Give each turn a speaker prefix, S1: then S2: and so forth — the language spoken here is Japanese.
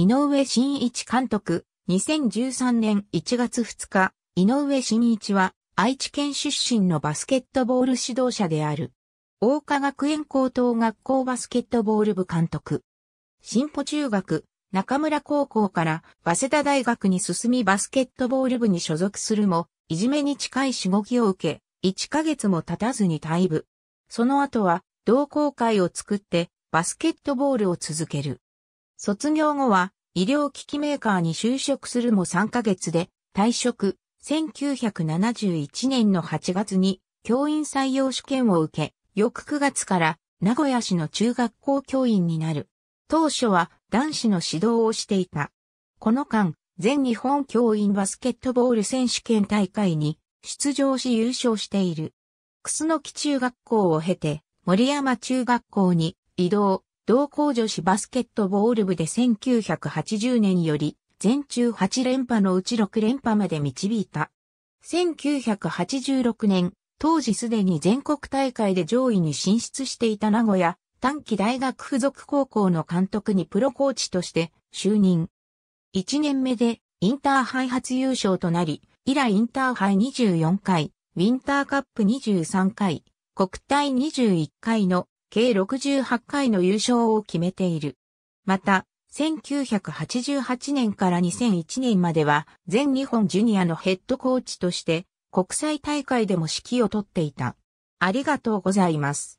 S1: 井上真一監督、2013年1月2日、井上
S2: 真一は愛知県出身のバスケットボール指導者である。大岡学園高等学校バスケットボール部監督。新歩中学、中村高校から早稲田大学に進みバスケットボール部に所属するも、いじめに近いしごきを受け、1ヶ月も経たずに退部。その後は同好会を作ってバスケットボールを続ける。卒業後は医療機器メーカーに就職するも3ヶ月で退職。1971年の8月に教員採用試験を受け、翌9月から名古屋市の中学校教員になる。当初は男子の指導をしていた。この間、全日本教員バスケットボール選手権大会に出場し優勝している。楠木中学校を経て森山中学校に移動。同校女子バスケットボール部で1980年より、全中8連覇のうち6連覇まで導いた。1986年、当時すでに全国大会で上位に進出していた名古屋短期大学附属高校の監督にプロコーチとして就任。1年目でインターハイ初優勝となり、以来インターハイ24回、ウィンターカップ23回、国体21回の計68回の優勝を決めている。また、1988年から2001年までは全日本ジュニアのヘッドコーチとして
S1: 国際大会でも指揮をとっていた。ありがとうございます。